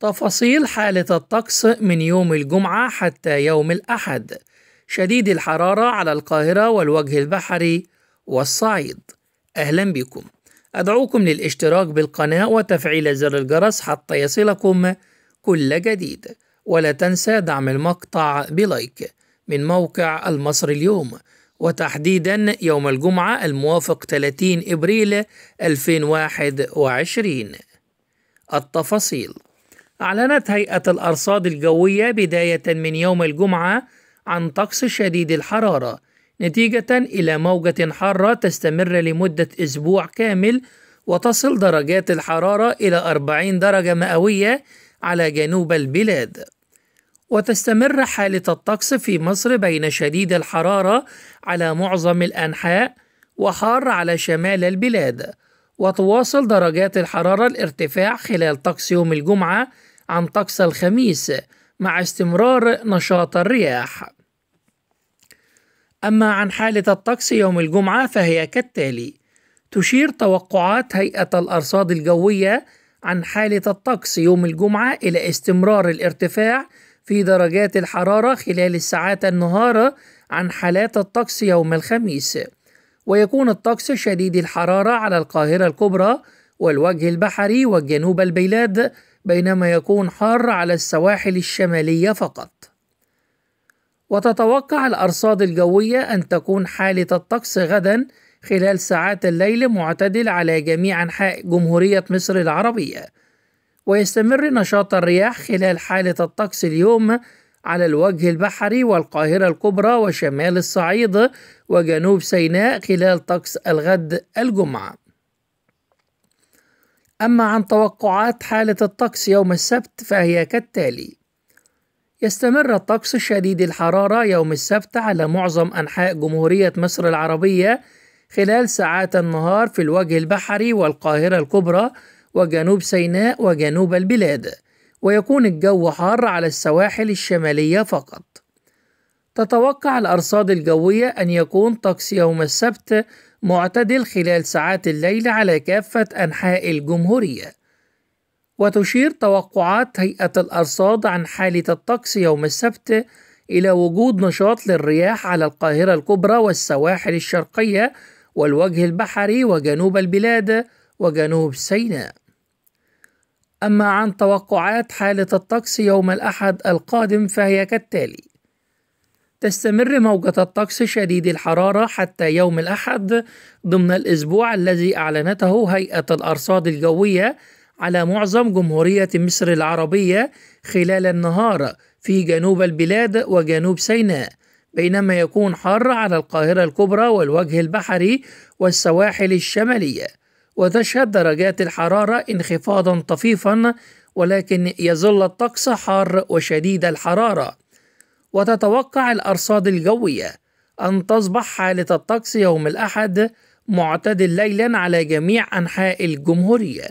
تفاصيل حالة الطقس من يوم الجمعة حتى يوم الأحد شديد الحرارة على القاهرة والوجه البحري والصعيد أهلا بكم أدعوكم للاشتراك بالقناة وتفعيل زر الجرس حتى يصلكم كل جديد ولا تنسى دعم المقطع بلايك من موقع المصري اليوم وتحديدا يوم الجمعة الموافق 30 إبريل 2021 التفاصيل أعلنت هيئة الأرصاد الجوية بداية من يوم الجمعة عن طقس شديد الحرارة نتيجة إلى موجة حارة تستمر لمدة أسبوع كامل وتصل درجات الحرارة إلى 40 درجة مئوية على جنوب البلاد وتستمر حالة الطقس في مصر بين شديد الحرارة على معظم الأنحاء وحار على شمال البلاد وتواصل درجات الحرارة الارتفاع خلال طقس يوم الجمعة عن طقس الخميس مع استمرار نشاط الرياح. أما عن حالة الطقس يوم الجمعة فهي كالتالي: تشير توقعات هيئة الأرصاد الجوية عن حالة الطقس يوم الجمعة إلى استمرار الارتفاع في درجات الحرارة خلال الساعات النهارة عن حالات الطقس يوم الخميس. ويكون الطقس شديد الحرارة على القاهرة الكبرى والوجه البحري وجنوب البلاد بينما يكون حار على السواحل الشمالية فقط. وتتوقع الأرصاد الجوية أن تكون حالة الطقس غدا خلال ساعات الليل معتدل على جميع أنحاء جمهورية مصر العربية، ويستمر نشاط الرياح خلال حالة الطقس اليوم على الوجه البحري والقاهرة الكبرى وشمال الصعيد وجنوب سيناء خلال طقس الغد الجمعة أما عن توقعات حالة الطقس يوم السبت فهي كالتالي يستمر الطقس شديد الحرارة يوم السبت على معظم أنحاء جمهورية مصر العربية خلال ساعات النهار في الوجه البحري والقاهرة الكبرى وجنوب سيناء وجنوب البلاد ويكون الجو حار على السواحل الشمالية فقط. تتوقع الأرصاد الجوية أن يكون طقس يوم السبت معتدل خلال ساعات الليل على كافة أنحاء الجمهورية. وتشير توقعات هيئة الأرصاد عن حالة الطقس يوم السبت إلى وجود نشاط للرياح على القاهرة الكبرى والسواحل الشرقية والوجه البحري وجنوب البلاد وجنوب سيناء أما عن توقعات حالة الطقس يوم الأحد القادم فهي كالتالي تستمر موجة الطقس شديد الحرارة حتى يوم الأحد ضمن الأسبوع الذي أعلنته هيئة الأرصاد الجوية على معظم جمهورية مصر العربية خلال النهار في جنوب البلاد وجنوب سيناء بينما يكون حار على القاهرة الكبرى والوجه البحري والسواحل الشمالية وتشهد درجات الحرارة انخفاضا طفيفا ولكن يظل الطقس حار وشديد الحرارة وتتوقع الأرصاد الجوية أن تصبح حالة الطقس يوم الأحد معتدل ليلا على جميع أنحاء الجمهورية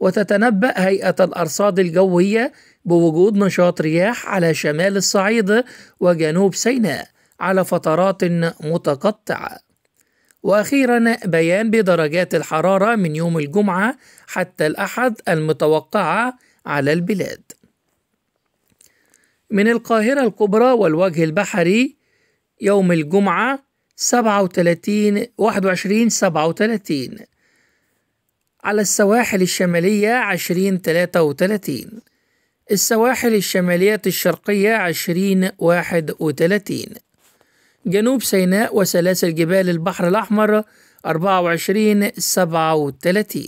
وتتنبأ هيئة الأرصاد الجوية بوجود نشاط رياح على شمال الصعيد وجنوب سيناء على فترات متقطعه وأخيرا بيان بدرجات الحرارة من يوم الجمعة حتى الأحد المتوقعة على البلاد. من القاهرة الكبرى والوجه البحري يوم الجمعة 37 21 37 على السواحل الشمالية 20 33 السواحل الشمالية الشرقية 20 31 جنوب سيناء وسلاسل جبال البحر الأحمر 24 37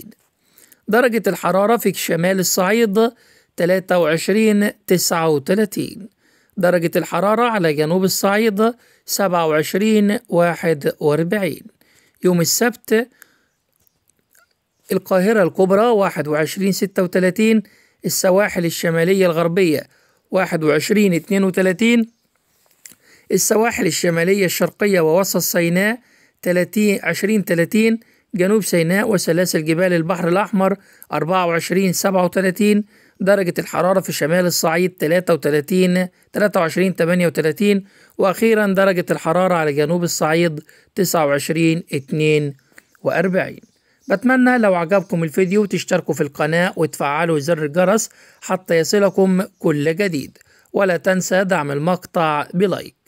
درجة الحرارة في شمال الصعيد 23 39 درجة الحرارة على جنوب الصعيد 27 41 يوم السبت القاهرة الكبرى 21 36 السواحل الشمالية الغربية 21 32 السواحل الشمالية الشرقية ووسط سيناء 30 20 30 جنوب سيناء وسلاسل جبال البحر الأحمر 24 37 درجة الحرارة في شمال الصعيد 33 23 38 وأخيرا درجة الحرارة على جنوب الصعيد 29 42 بتمنى لو عجبكم الفيديو تشتركوا في القناة وتفعلوا زر الجرس حتى يصلكم كل جديد ولا تنسى دعم المقطع بلايك